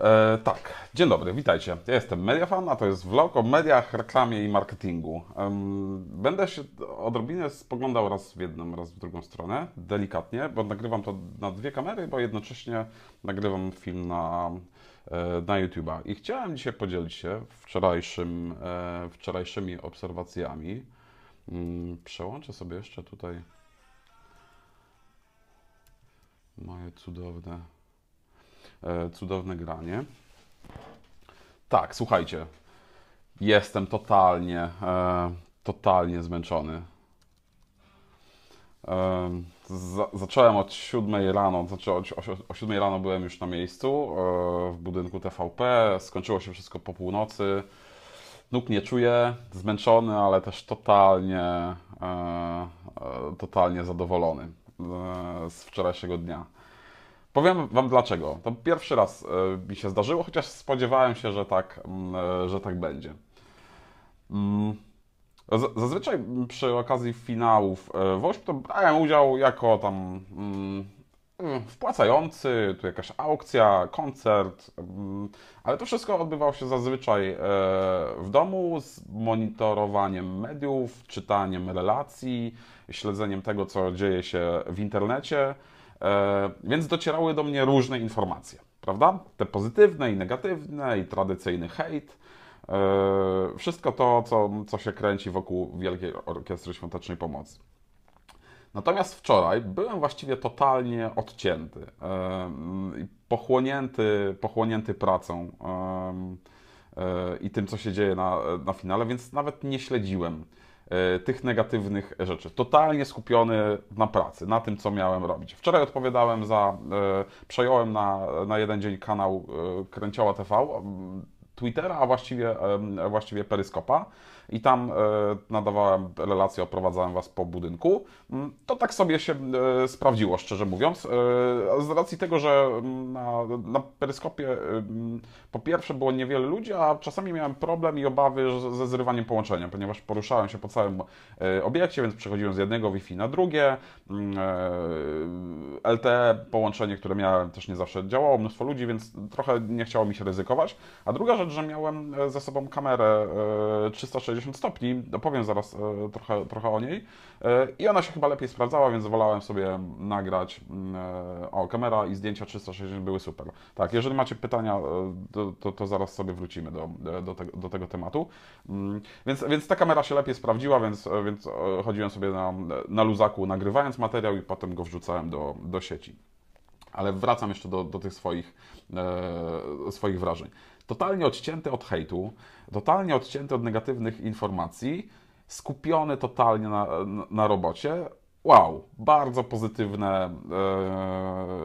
E, tak, dzień dobry, witajcie. Ja jestem Mediafan, a to jest vlog o mediach, reklamie i marketingu. będę się odrobinę spoglądał raz w jedną, raz w drugą stronę, delikatnie, bo nagrywam to na dwie kamery, bo jednocześnie nagrywam film na, e, na YouTube'a. I chciałem dzisiaj podzielić się wczorajszym, e, wczorajszymi obserwacjami. Mm, przełączę sobie jeszcze tutaj moje cudowne E, cudowne granie. Tak, słuchajcie, jestem totalnie, e, totalnie zmęczony. E, zacząłem od 7 rano, znaczy o 7 rano byłem już na miejscu w budynku TVP, skończyło się wszystko po północy. Nóg nie czuję, zmęczony, ale też totalnie, totalnie zadowolony z wczorajszego dnia. Powiem Wam dlaczego. To pierwszy raz e, mi się zdarzyło, chociaż spodziewałem się, że tak, mm, e, że tak będzie. Mm, zazwyczaj przy okazji finałów e, WOŚP to brałem udział jako tam mm, wpłacający, tu jakaś aukcja, koncert, ale to wszystko odbywało się zazwyczaj w domu z monitorowaniem mediów, czytaniem relacji, śledzeniem tego, co dzieje się w internecie. E, więc docierały do mnie różne informacje, prawda? Te pozytywne i negatywne, i tradycyjny hejt. E, wszystko to, co, co się kręci wokół Wielkiej Orkiestry Świątecznej Pomocy. Natomiast wczoraj byłem właściwie totalnie odcięty, e, pochłonięty, pochłonięty pracą i tym, co się dzieje na, na finale, więc nawet nie śledziłem E, tych negatywnych rzeczy. Totalnie skupiony na pracy, na tym, co miałem robić. Wczoraj odpowiadałem za, e, przejąłem na, na jeden dzień kanał e, Kręcioła TV, Twittera, a właściwie, właściwie Peryskopa i tam e, nadawałem relacje, oprowadzałem Was po budynku. Mm, to tak sobie się e, sprawdziło, szczerze mówiąc. E, z racji tego, że mm, na, na peryskopie mm, po pierwsze było niewiele ludzi, a czasami miałem problem i obawy ze zrywaniem połączenia, ponieważ poruszałem się po całym obiekcie, więc przechodziłem z jednego Wi-Fi na drugie. LTE połączenie, które miałem też nie zawsze działało, mnóstwo ludzi, więc trochę nie chciało mi się ryzykować. A druga rzecz, że miałem ze sobą kamerę 360 360 stopni. Opowiem zaraz e, trochę, trochę o niej. E, I ona się chyba lepiej sprawdzała, więc wolałem sobie nagrać. E, o, kamera i zdjęcia 360 były super. Tak, jeżeli macie pytania, to, to, to zaraz sobie wrócimy do, do, do, tego tematu. Mm, więc, więc ta kamera się lepiej sprawdziła, więc, więc chodziłem sobie na, na luzaku nagrywając materiał i potem go wrzucałem do, do sieci. Ale wracam jeszcze do, do tych swoich, e, swoich wrażeń totalnie odcięty od hejtu, totalnie odcięty od negatywnych informacji, skupiony totalnie na, na robocie. Wow, bardzo pozytywne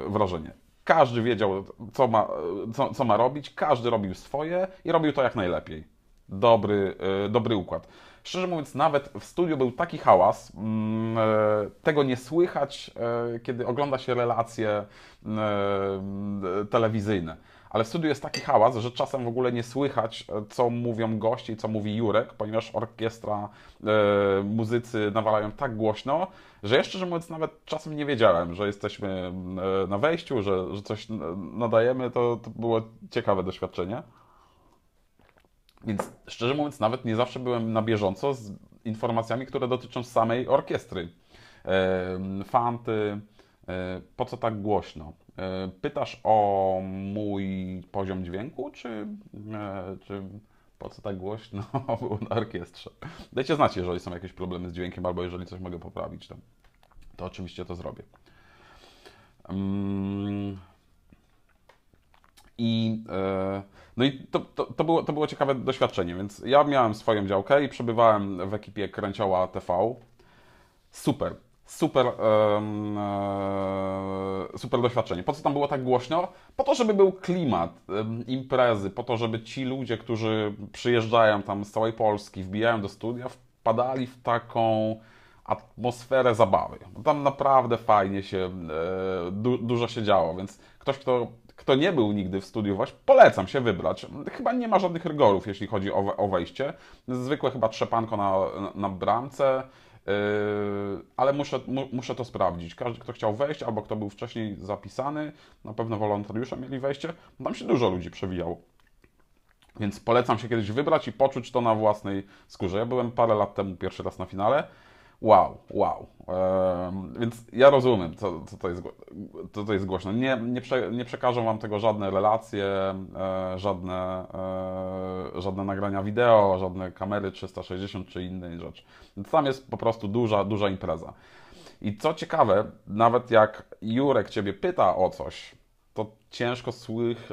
e, wrażenie. Każdy wiedział, co ma, co, co ma robić, każdy robił swoje i robił to jak najlepiej. Dobry, e, dobry układ. Szczerze mówiąc, nawet w studiu był taki hałas, mm, e, tego nie słychać, kiedy ogląda się relacje telewizyjne ale w studiu jest taki hałas, że czasem w ogóle nie słychać, e, co mówią goście i co mówi Jurek, ponieważ orkiestra, e, muzycy nawalają tak głośno, że jeszcze, że mówiąc, nawet czasem nie wiedziałem, że jesteśmy e, na wejściu, że, że coś nadajemy, to, to było ciekawe doświadczenie. Więc szczerze mówiąc, nawet nie zawsze byłem na bieżąco z informacjami, które dotyczą samej orkiestry. E, fanty, E, po co tak głośno? E, pytasz o mój poziom dźwięku, czy, e, czy po co tak głośno było na orkiestrze? Dajcie znać, jeżeli są jakieś problemy z dźwiękiem, albo jeżeli coś mogę poprawić, to, to oczywiście to zrobię. Mm. I, no i to, to, to, było, to było ciekawe doświadczenie, więc ja miałem swoją działkę i przebywałem w ekipie Kręcioła TV. Super super, e, super doświadczenie. Po co tam było tak głośno? Po to, żeby był klimat imprezy, po to, żeby ci ludzie, którzy przyjeżdżają tam z całej Polski, wbijają do studia, wpadali w taką atmosferę zabawy. No tam naprawdę fajnie się, e, dużo się działo, więc ktoś, kto, kto nie był nigdy w studiu właśnie, polecam się wybrać. Chyba nie ma żadnych rygorów, jeśli chodzi o, o wejście. Zwykłe chyba trzepanko na, na bramce, Yy, ale muszę, mu, muszę to sprawdzić. Każdy, kto chciał wejść, albo kto był wcześniej zapisany, na pewno wolontariusze mieli wejście, tam się dużo ludzi przewijało. Więc polecam się kiedyś wybrać i poczuć to na własnej skórze. Ja byłem parę lat temu pierwszy raz na finale wow, wow. Um, więc ja rozumiem, co, co, to, jest, co to jest głośno. Nie, nie, prze, nie przekażą Wam tego żadne relacje, e, żadne, e, żadne nagrania wideo, żadne kamery 360 czy innej rzeczy. Więc tam jest po prostu duża, duża impreza. I co ciekawe, nawet jak Jurek Ciebie pyta o coś, to ciężko słych,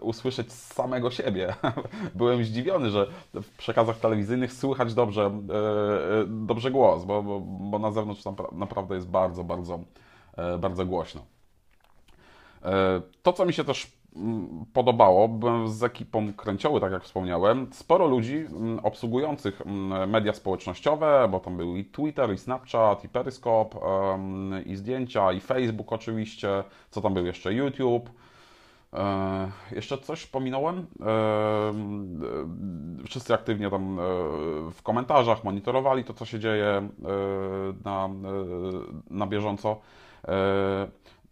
usłyszeć z samego siebie. Byłem zdziwiony, że w przekazach telewizyjnych słychać dobrze, e, e, dobrze głos, bo, bo, bo na zewnątrz tam naprawdę jest bardzo, bardzo, e, bardzo głośno. To, co mi się też Mm, podobało. Byłem z ekipą kręcioły, tak jak wspomniałem. Sporo ludzi mm, obsługujących mm, media społecznościowe, bo tam był i Twitter, i Snapchat, i Periscope, i zdjęcia, i Facebook oczywiście, co tam był jeszcze, YouTube. E, jeszcze coś pominąłem. E, e, wszyscy aktywnie tam w komentarzach monitorowali to, co się dzieje na, na bieżąco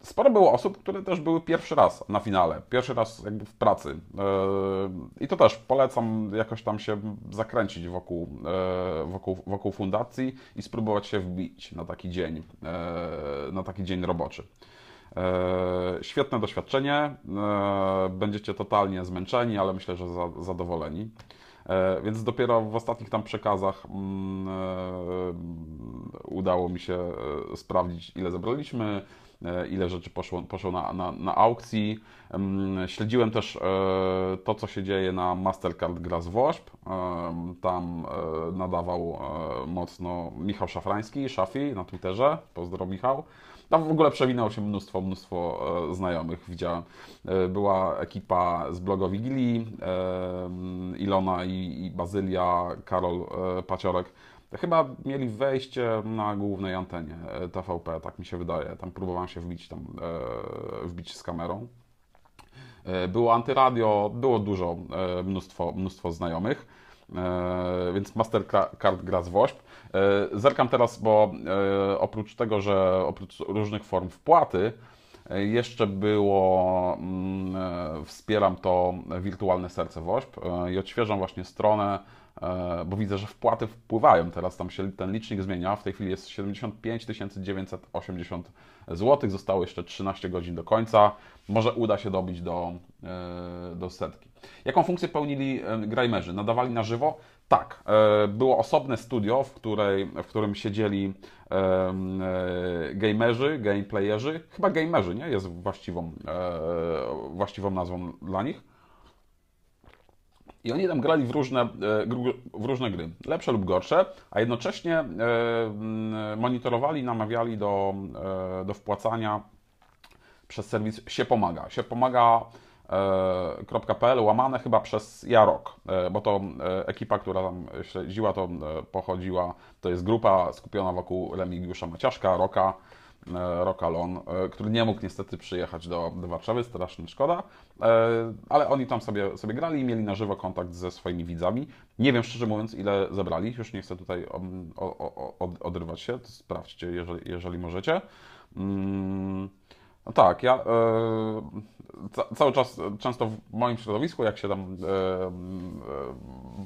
sporo było osób, które też były pierwszy raz na finale, pierwszy raz jakby w pracy. E, I to też polecam jakoś tam się zakręcić wokół, e, wokół, wokół fundacji i spróbować się wbić na taki dzień, e, na taki dzień roboczy. Świetne doświadczenie, będziecie totalnie zmęczeni, ale myślę, że zadowoleni. Więc dopiero w ostatnich tam przekazach mm, udało mi się sprawdzić, ile zebraliśmy, E, ile rzeczy poszło, poszło na, na, na aukcji. Śledziłem też e, to, co się dzieje na Mastercard Gras Wosp. E, tam nadawał mocno Michał Szafrański, Szafi na Twitterze. Pozdro Michał. Tam w ogóle przewinęło się mnóstwo, mnóstwo e, znajomych widziałem. E, była ekipa z bloga Wigilii, e, Ilona i Bazylia, Karol Paciorek chyba mieli wejście na głównej antenie TVP, tak mi się wydaje. Tam próbowałem się wbić, tam, e, wbić z kamerą. E, było antyradio, było dużo, e, mnóstwo, mnóstwo znajomych. E, więc Mastercard gra z WOŚP. E, zerkam teraz, bo e, oprócz tego, że oprócz różnych form wpłaty, jeszcze było, mm, wspieram to wirtualne serce WOŚP i odświeżam właśnie stronę, bo widzę, że wpłaty wpływają. Teraz tam się ten licznik zmienia. W tej chwili jest 75 980 zł. Zostało jeszcze 13 godzin do końca. Może uda się dobić do, do setki. Jaką funkcję pełnili e, grajmerzy? Nadawali na żywo? Tak. E, było osobne studio, w, której, w którym siedzieli e, gamerzy, gameplayerzy. Chyba gamerzy, nie? Jest właściwą, właściwą nazwą dla nich. I oni tam grali w różne, w różne gry, lepsze lub gorsze, a jednocześnie monitorowali, namawiali do, do wpłacania przez serwis się pomaga. Się pomaga E, .pl łamane chyba przez Jarok, e, bo to e, ekipa, która tam śledziła, to pochodziła, to jest grupa skupiona wokół Remigiusza Maciaszka, Roka, Rokalon, który nie mógł niestety przyjechać do, do Warszawy, strasznie szkoda, ale oni tam sobie, sobie grali i mieli na żywo kontakt ze swoimi widzami. Nie wiem szczerze mówiąc, ile zebrali, już nie chcę tutaj od, od, od, odrywać się, sprawdźcie, jeżeli, jeżeli możecie. Hmm. No tak, ja e, cały czas, często w moim środowisku, jak się tam e, e,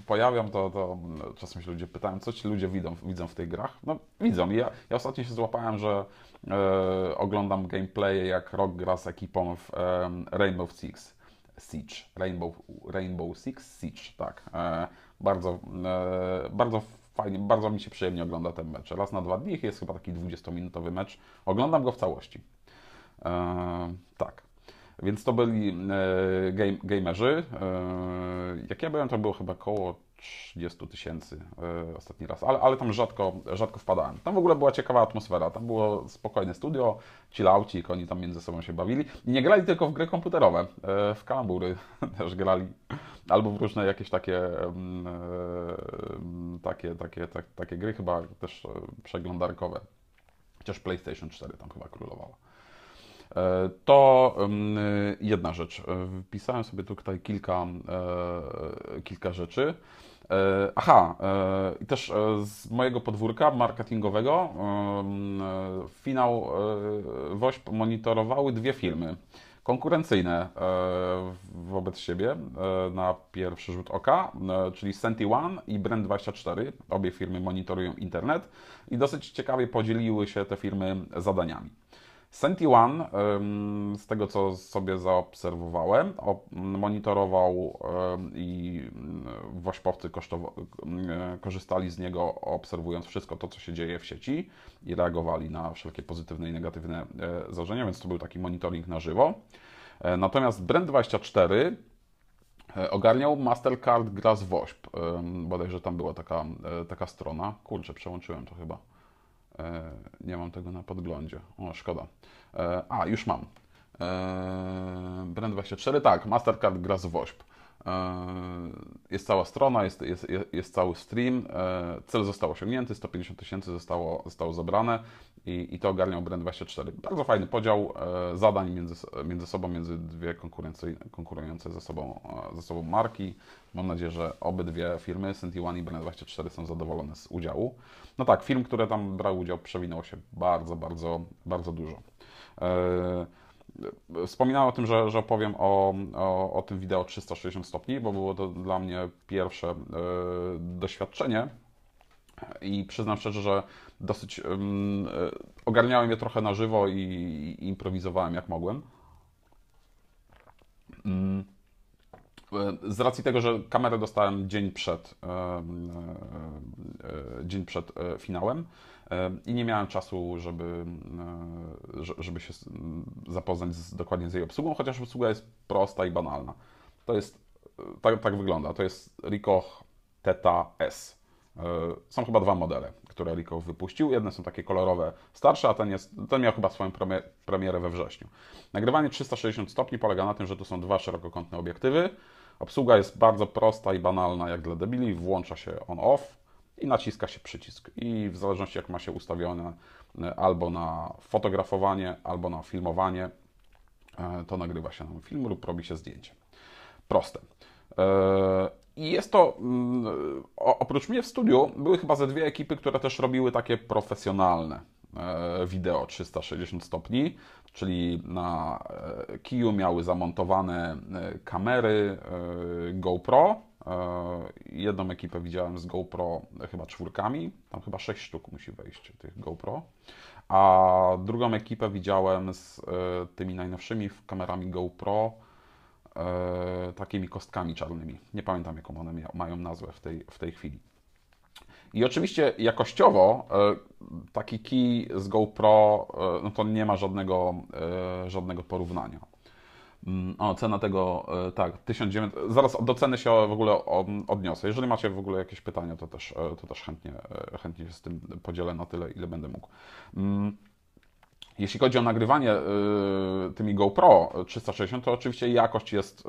pojawiam, to, to czasem się ludzie pytają, co ci ludzie widzą, widzą w tych grach. No widzą. ja, ja ostatnio się złapałem, że e, oglądam gameplay jak Rock gra z ekipą w e, Rainbow Six Siege. Rainbow, Rainbow Six Siege, tak. E, bardzo, bardzo fajnie, bardzo mi się przyjemnie ogląda ten mecz. Raz na dwa dni jest chyba taki 20-minutowy mecz. Oglądam go w całości. E, tak. Więc to byli e, game, gamerzy. E, jak ja byłem, to było chyba koło 30 tysięcy ostatni raz, ale, ale tam rzadko, rzadko wpadałem. Tam w ogóle była ciekawa atmosfera, tam było spokojne studio, ci i oni tam między sobą się bawili. I nie grali tylko w gry komputerowe, w kalambury też grali, albo w różne jakieś takie, mm, takie, takie, takie, takie gry, chyba też przeglądarkowe. Chociaż PlayStation 4 tam chyba królowała. E, to jedna rzecz. E, wpisałem sobie tutaj kilka, e, kilka rzeczy. Aha, i też z mojego podwórka marketingowego finał WOŚP monitorowały dwie firmy konkurencyjne wobec siebie na pierwszy rzut oka, czyli Senti One i Brand24. Obie firmy monitorują internet i dosyć ciekawie podzieliły się te firmy zadaniami. Senti One, z tego co sobie zaobserwowałem, monitorował i mm, wośpowcy e, korzystali z niego, obserwując wszystko to, co się dzieje w sieci i reagowali na wszelkie pozytywne i negatywne e, zdarzenia, więc to był taki monitoring na żywo. E, natomiast Brand24 ogarniał Mastercard Gras WOŚP. Bodajże tam była taka, taka strona. Kurczę, przełączyłem to chyba. E, nie mam tego na podglądzie. O, szkoda. E, a, już mam. E, Brand 24, tak, Mastercard gra z WOŚP. E, jest cała strona, jest, jest, jest cały stream. E, cel został osiągnięty, 150 tysięcy zostało, zostało zebrane i, i to ogarniał Brand 24. Bardzo fajny podział e, zadań między, między sobą, między dwie konkurujące ze sobą, ze sobą marki. Mam nadzieję, że obydwie firmy, Synti One i Brand 24 są zadowolone z udziału. No tak, firm, które tam brały udział, przewinęło się bardzo, bardzo, bardzo dużo. Wspominałem o tym, że, że opowiem o, o, o tym wideo 360 stopni, bo było to dla mnie pierwsze e, doświadczenie i przyznam szczerze, że dosyć e, ogarniałem je trochę na żywo i, i improwizowałem jak mogłem. Mm, e, z racji tego, że kamerę dostałem dzień przed, dzień przed finałem, i nie miałem czasu, żeby, e, żeby się zapoznać z, dokładnie z jej obsługą, chociaż obsługa jest prosta i banalna. To jest, e, tak, tak wygląda, to jest Ricoh Theta S. E, są chyba dwa modele, które Ricoh wypuścił. Jedne są takie kolorowe, starsze, a ten, jest, ten miał chyba swoją premierę we wrześniu. Nagrywanie 360 stopni polega na tym, że tu są dwa szerokokątne obiektywy. Obsługa jest bardzo prosta i banalna jak dla debili. Włącza się on-off i naciska się przycisk. I w zależności jak ma się ustawione e, albo na fotografowanie, albo na filmowanie, e, to nagrywa się nam film lub robi się zdjęcie. Proste. E, I jest to, mm, oprócz mnie w studiu, były chyba ze dwie ekipy, które też robiły takie profesjonalne wideo 360 stopni, czyli na kiju miały zamontowane kamery GoPro, E, jedną ekipę widziałem z GoPro chyba czwórkami, tam chyba sześć sztuk musi wejść tych GoPro, a drugą ekipę widziałem z e, tymi najnowszymi kamerami GoPro, e, takimi kostkami czarnymi. Nie pamiętam, jaką one mają nazwę w tej, w tej chwili. I oczywiście jakościowo taki kij z GoPro no to nie ma żadnego, żadnego porównania. Mm, o, cena tego, e, tak, 1900, zaraz do ceny się w ogóle odniosę. Jeżeli macie w ogóle jakieś pytania, to też, e, to też chętnie, e, chętnie się z tym podzielę na tyle, ile będę mógł. Mm, jeśli chodzi o nagrywanie tymi GoPro 360, to oczywiście jakość jest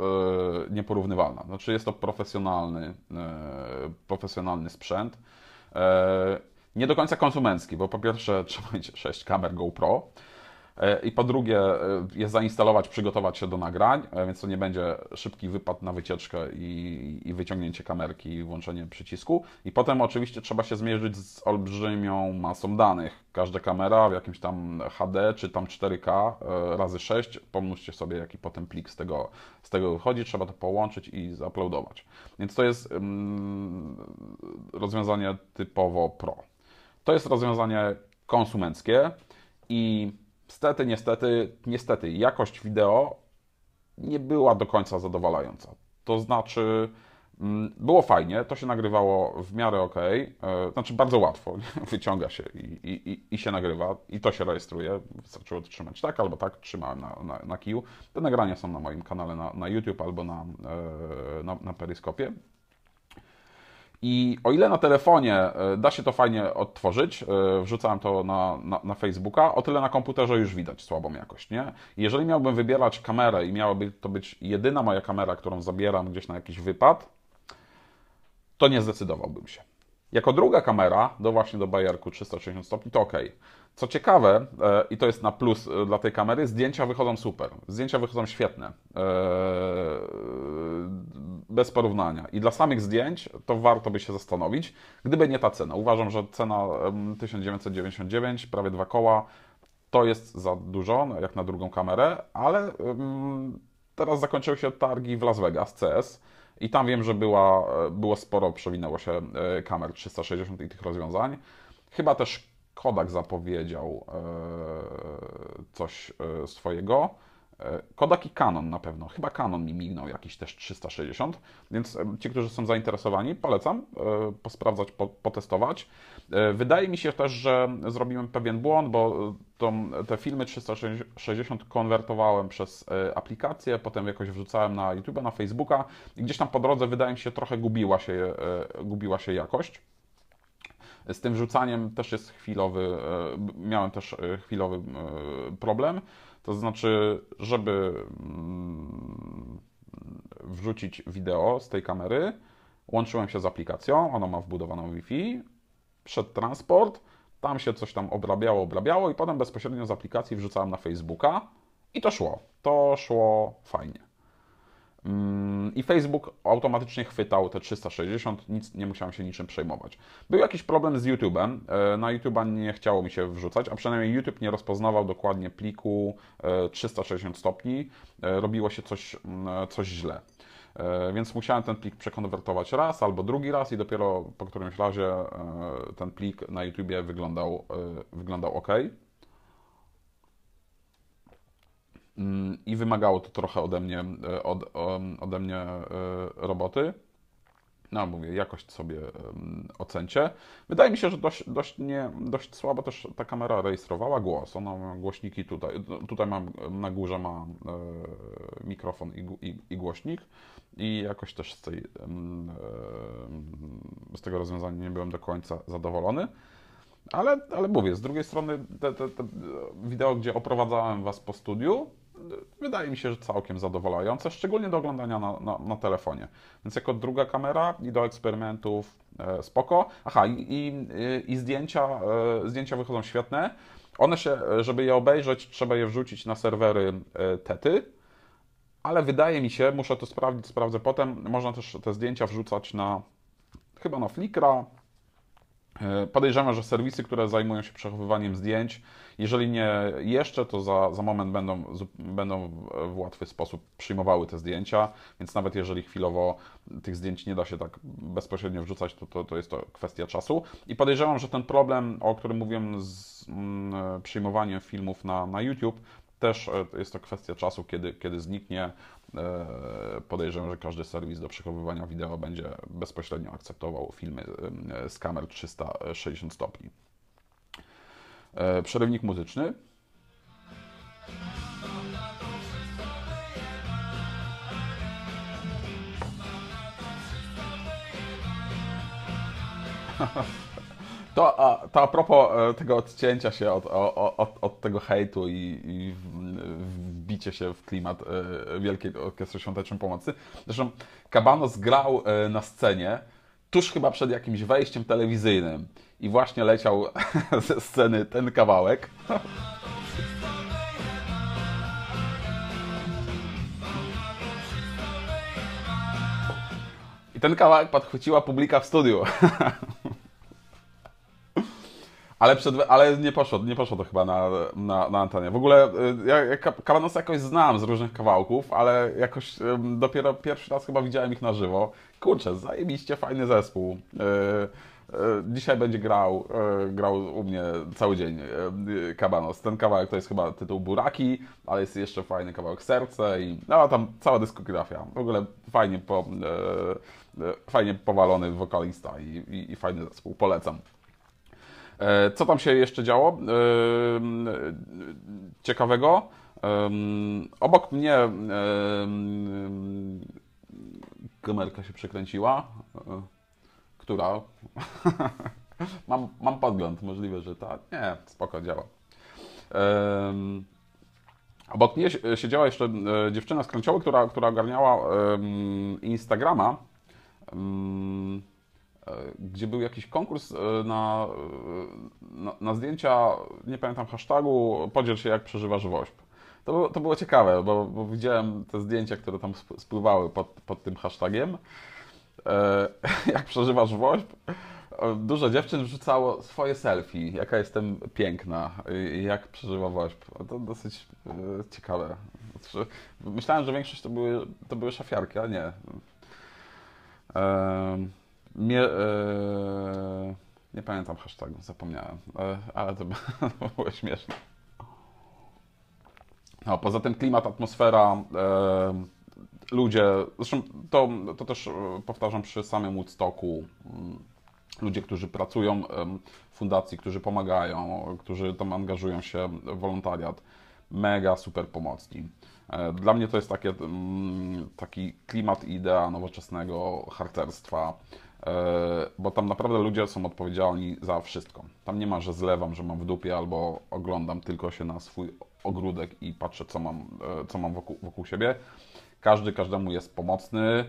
nieporównywalna. Znaczy jest to profesjonalny, profesjonalny sprzęt. Nie do końca konsumencki, bo po pierwsze trzeba mieć 6 kamer GoPro, E, I po drugie, e, jest zainstalować, przygotować się do nagrań, e, więc to nie będzie szybki wypad na wycieczkę i, i wyciągnięcie kamerki i włączenie przycisku. I potem oczywiście trzeba się zmierzyć z olbrzymią masą danych. Każda kamera w jakimś tam HD czy tam 4K razy 6, pomnóżcie sobie jaki potem plik z tego, z tego wychodzi, trzeba to połączyć i zuploadować. Więc to jest mm, rozwiązanie typowo pro. To jest rozwiązanie konsumenckie i Niestety, niestety, niestety, jakość wideo nie była do końca zadowalająca. To znaczy, mm, było fajnie, to się nagrywało w miarę ok, e, znaczy bardzo łatwo, wyciąga się i, i, i się nagrywa, i to się rejestruje, Zaczęło trzymać tak albo tak, trzymałem na, na, na kiju. Te nagrania są na moim kanale na, na YouTube albo na, e, na, na Periskopie, i o ile na telefonie e, da się to fajnie odtworzyć, e, wrzucałem to na, na, na, Facebooka, o tyle na komputerze już widać słabą jakość. Nie? Jeżeli miałbym wybierać kamerę i miałaby to być jedyna moja kamera, którą zabieram gdzieś na jakiś wypad, to nie zdecydowałbym się. Jako druga kamera, do właśnie do Bayerku 360 stopni, to ok. Co ciekawe, e, i to jest na plus e, dla tej kamery, zdjęcia wychodzą super. Zdjęcia wychodzą świetne. E, bez porównania. I dla samych zdjęć to warto by się zastanowić, gdyby nie ta cena. Uważam, że cena 1999, prawie dwa koła, to jest za dużo, no, jak na drugą kamerę, ale teraz zakończyły się targi w Las Vegas CS. I tam wiem, że była, było sporo, przewinęło się kamer 360 i tych rozwiązań. Chyba też Kodak zapowiedział e, coś e, swojego. E, Kodak i Canon na pewno. Chyba Canon mi mignął jakiś też 360, więc ci, którzy są zainteresowani, polecam posprawdzać, potestować. Wydaje mi się też, że zrobiłem pewien błąd, bo tą, te filmy 360 konwertowałem przez aplikację, potem jakoś wrzucałem na YouTube, na Facebooka i gdzieś tam po drodze wydaje mi się trochę gubiła się, gubiła się jakość. Z tym wrzucaniem też jest chwilowy, e, miałem też e, chwilowy e, problem. To znaczy, żeby mm, wrzucić wideo z tej kamery, łączyłem się z aplikacją, ona ma wbudowaną Wi-Fi, przed transport, tam się coś tam obrabiało, obrabiało i potem bezpośrednio z aplikacji wrzucałem na Facebooka i to szło. To szło fajnie. Mm, I Facebook automatycznie chwytał te 360, nic nie musiałem się niczym przejmować. Był jakiś problem z YouTube'em. E, na YouTube'a nie chciało mi się wrzucać, a przynajmniej YouTube nie rozpoznawał dokładnie pliku 360 e, stopni. E, robiło się coś, mm, coś źle. Więc musiałem ten plik przekonwertować raz albo drugi raz i dopiero po którymś razie ten plik na YouTubie wyglądał, wyglądał ok. Mm, I wymagało to trochę ode mnie, e, od, ode mnie e, roboty. No, mówię, jakość sobie ocencie. Wydaje mi się, że dość, dość, nie, dość słabo też ta kamera rejestrowała głos. Ona ma głośniki tutaj. No, tutaj mam, na górze ma e, mikrofon i, i, i głośnik. I jakoś też z, tej, z tego rozwiązania nie byłem do końca zadowolony. Ale, ale mówię, z drugiej strony te, te, te wideo, gdzie oprowadzałem Was po studiu, wydaje mi się, że całkiem zadowalające, szczególnie do oglądania na, na, na telefonie. Więc jako druga kamera i do eksperymentów e, spoko. Aha, i, i, i zdjęcia, e, zdjęcia wychodzą świetne. One się, żeby je obejrzeć, trzeba je wrzucić na serwery e, Tety, ale wydaje mi się, muszę to sprawdzić, sprawdzę potem, można też te zdjęcia wrzucać na chyba na Flickra, E, podejrzewam, że serwisy, które zajmują się przechowywaniem zdjęć, jeżeli nie jeszcze, to za, za moment będą, będą w łatwy sposób przyjmowały te zdjęcia, więc nawet jeżeli chwilowo tych zdjęć nie da się tak bezpośrednio wrzucać, to, to, to jest to kwestia czasu. I podejrzewam, że ten problem, o którym mówiłem z mm, e, przyjmowaniem filmów na, na YouTube, też e, jest to kwestia czasu, kiedy, kiedy zniknie. E, podejrzewam, że każdy serwis do przechowywania wideo będzie bezpośrednio akceptował filmy e, z kamer 360 stopni. Przerywnik muzyczny. To a, to a propos e, tego odcięcia się od, od, od tego hejtu i, i wbicie się w klimat e, Wielkiej Orkiestry Świątecznej Pomocy. Zresztą Cabano grał e, na scenie tuż chyba przed jakimś wejściem telewizyjnym i właśnie leciał ze sceny ten kawałek. I ten kawałek podchwyciła publika w studiu. Ale, przed, ale nie, poszło, nie poszło to chyba na, na, na antenie. W ogóle y, ja Kabanosa jakoś znam z różnych kawałków, ale jakoś dopiero pierwszy raz chyba widziałem ich na żywo. Kurczę, zajebiście fajny zespół. Y, y, dzisiaj będzie grał, grał u mnie cały dzień Kabanos. Ten kawałek to jest chyba tytuł Buraki, ale jest jeszcze fajny kawałek Serce i no, tam cała dyskografia. W ogóle fajnie, po, fajnie powalony wokalista i, i, i fajny zespół. Polecam. E, co tam się jeszcze działo e, ciekawego? E, obok mnie kamerka się przekręciła. Która? mam, mam podgląd, możliwe, że ta. Nie, spoko, działa. Obok mnie siedziała jeszcze dziewczyna z Kręcioły, która, która ogarniała Instagrama. E, gdzie był jakiś konkurs e, na, e, na, na zdjęcia, nie pamiętam hashtagu, podziel się jak przeżywasz WOŚP. To, było, to było ciekawe, bo, bo, widziałem te zdjęcia, które tam spływały pod, pod tym hashtagiem. E, jak przeżywasz WOŚP? Dużo dziewczyn wrzucało swoje selfie, jaka jestem piękna, jak przeżywa WOŚP. To dosyć e, ciekawe. Znaczy, myślałem, że większość to były, to były szafiarki, a nie. E, Mie e, Nie pamiętam hashtagu, zapomniałem, ale, ale to, to było śmieszne. No, poza tym klimat, atmosfera, e, ludzie, zresztą to, to też e, powtarzam przy samym Woodstocku, mm, ludzie, którzy pracują w fundacji, którzy pomagają, którzy tam angażują się w wolontariat, mega super pomocni. E, dla mnie to jest takie, mm, taki klimat i idea nowoczesnego harcerstwa, e, bo tam naprawdę ludzie są odpowiedzialni za wszystko. Tam nie ma, że zlewam, że mam w dupie albo oglądam tylko się na swój ogródek i patrzę, co mam, e, co mam wokół, wokół siebie. Każdy każdemu jest pomocny.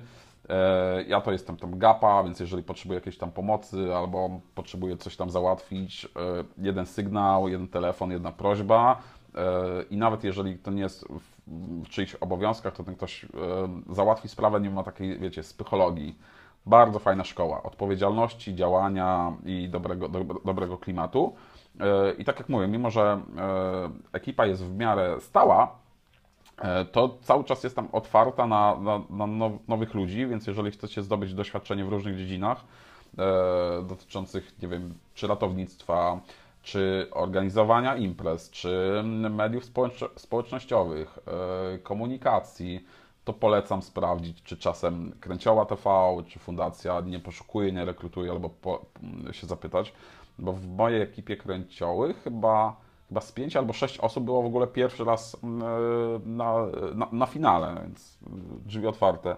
Ja to jestem tam gapa, więc jeżeli potrzebuję jakiejś tam pomocy albo potrzebuję coś tam załatwić, jeden sygnał, jeden telefon, jedna prośba. I nawet jeżeli to nie jest czyichś obowiązkach, to ten ktoś e, załatwi sprawę, nie ma takiej, wiecie, psychologii. Bardzo fajna szkoła odpowiedzialności, działania i dobrego, dobrego klimatu. E, I tak jak mówię, mimo że e, ekipa jest w miarę stała, to cały czas jest tam otwarta na, na, na nowych ludzi, więc jeżeli chcecie zdobyć doświadczenie w różnych dziedzinach, dotyczących, nie wiem, czy ratownictwa, czy organizowania imprez, czy mediów społecznościowych, e, komunikacji, to polecam sprawdzić, czy czasem Kręcioła TV, czy Fundacja nie poszukuje, nie rekrutuje, albo mm, się zapytać, bo w mojej ekipie Kręcioły chyba, chyba z 5 albo sześć osób było w ogóle pierwszy raz mm, e, na, na, na finale, więc drzwi otwarte.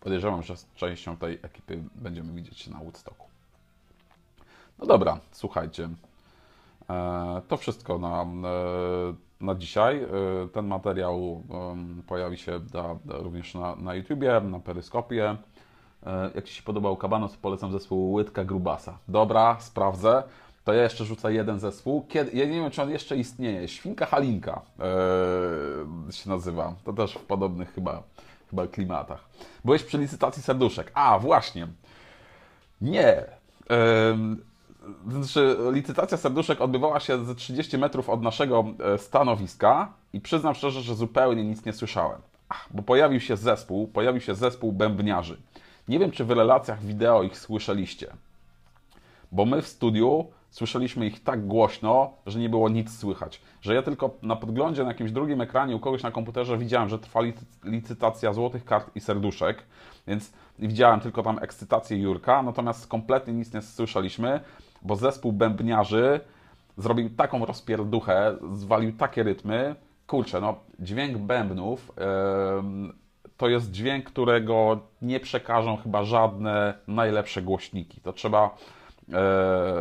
Podejrzewam, że z częścią tej ekipy będziemy widzieć się na Woodstocku. No dobra, słuchajcie. E, to wszystko na, e, na dzisiaj. E, ten materiał pojawi się da, również na, na YouTubie, na Peryskopie. Jak Ci się podobał Kabanos, polecam zespół Łydka Grubasa. Dobra, sprawdzę. To ja jeszcze rzucę jeden zespół. Kiedy, ja nie wiem, czy on jeszcze istnieje. Świnka Halinka yy, się nazywa. To też w podobnych chyba, chyba klimatach. Byłeś przy licytacji serduszek. A, właśnie. Nie. Yy, znaczy, licytacja serduszek odbywała się ze 30 metrów od naszego e, stanowiska i przyznam szczerze, że zupełnie nic nie słyszałem. Ach, bo pojawił się zespół, pojawił się zespół bębniarzy. Nie wiem, czy w relacjach wideo ich słyszeliście, bo my w studiu słyszeliśmy ich tak głośno, że nie było nic słychać. Że ja tylko na podglądzie na jakimś drugim ekranie u kogoś na komputerze widziałem, że trwa licytacja złotych kart i serduszek, więc widziałem tylko tam ekscytację Jurka, natomiast kompletnie nic nie słyszeliśmy bo zespół bębniarzy zrobił taką rozpierduchę, zwalił takie rytmy. Kurczę, no dźwięk bębnów yy, to jest dźwięk, którego nie przekażą chyba żadne najlepsze głośniki. To trzeba yy,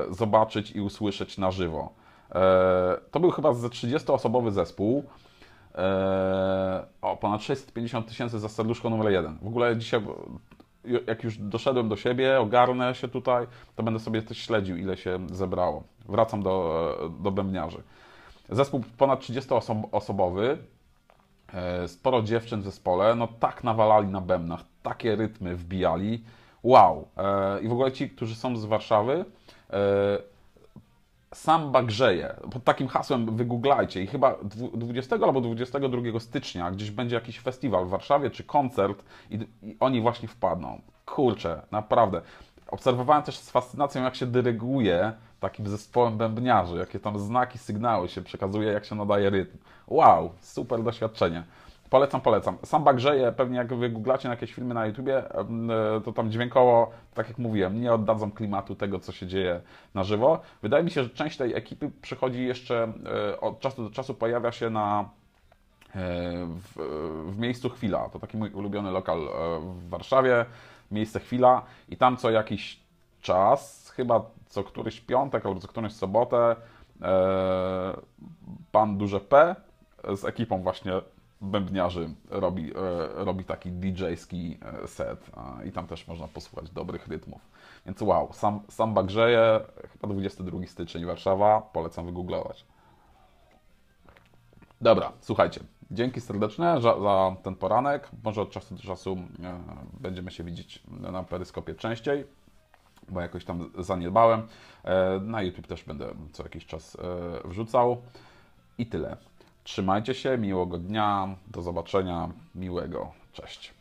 zobaczyć i usłyszeć na żywo. Yy, to był chyba ze 30-osobowy zespół. E, o, ponad 650 tysięcy za serduszko numer jeden. W ogóle dzisiaj jak już doszedłem do siebie, ogarnę się tutaj, to będę sobie też śledził, ile się zebrało. Wracam do, do bębniarzy. Zespół ponad 30-osobowy, e, sporo dziewczyn w zespole, no tak nawalali na bębnach, takie rytmy wbijali. Wow! E, I w ogóle ci, którzy są z Warszawy, e, Samba grzeje. Pod takim hasłem wygooglajcie i chyba 20 albo 22 stycznia gdzieś będzie jakiś festiwal w Warszawie czy koncert i, i oni właśnie wpadną. Kurczę, naprawdę. Obserwowałem też z fascynacją, jak się dyryguje takim zespołem bębniarzy, jakie tam znaki, sygnały się przekazuje, jak się nadaje rytm. Wow, super doświadczenie. Polecam, polecam. Samba grzeje, pewnie jak wy googlacie na jakieś filmy na YouTubie, e, to tam dźwiękowo, tak jak mówiłem, nie oddadzą klimatu tego, co się dzieje na żywo. Wydaje mi się, że część tej ekipy przychodzi jeszcze, e, od czasu do czasu pojawia się na e, w, w miejscu Chwila. To taki mój ulubiony lokal w Warszawie, miejsce Chwila i tam co jakiś czas, chyba co któryś piątek albo co którąś sobotę, pan Duże P z ekipą właśnie bębniarzy robi, e, robi taki DJ-ski e, set i tam też można posłuchać dobrych rytmów. Więc wow, sam, samba grzeje, chyba 22 styczeń Warszawa, polecam wygooglować. Dobra, słuchajcie, dzięki serdeczne za, za, ten poranek. Może od czasu do czasu e, będziemy się widzieć na peryskopie częściej, bo jakoś tam zaniedbałem. na YouTube też będę co jakiś czas wrzucał. I tyle. Trzymajcie się, miłego dnia, do zobaczenia, miłego, cześć.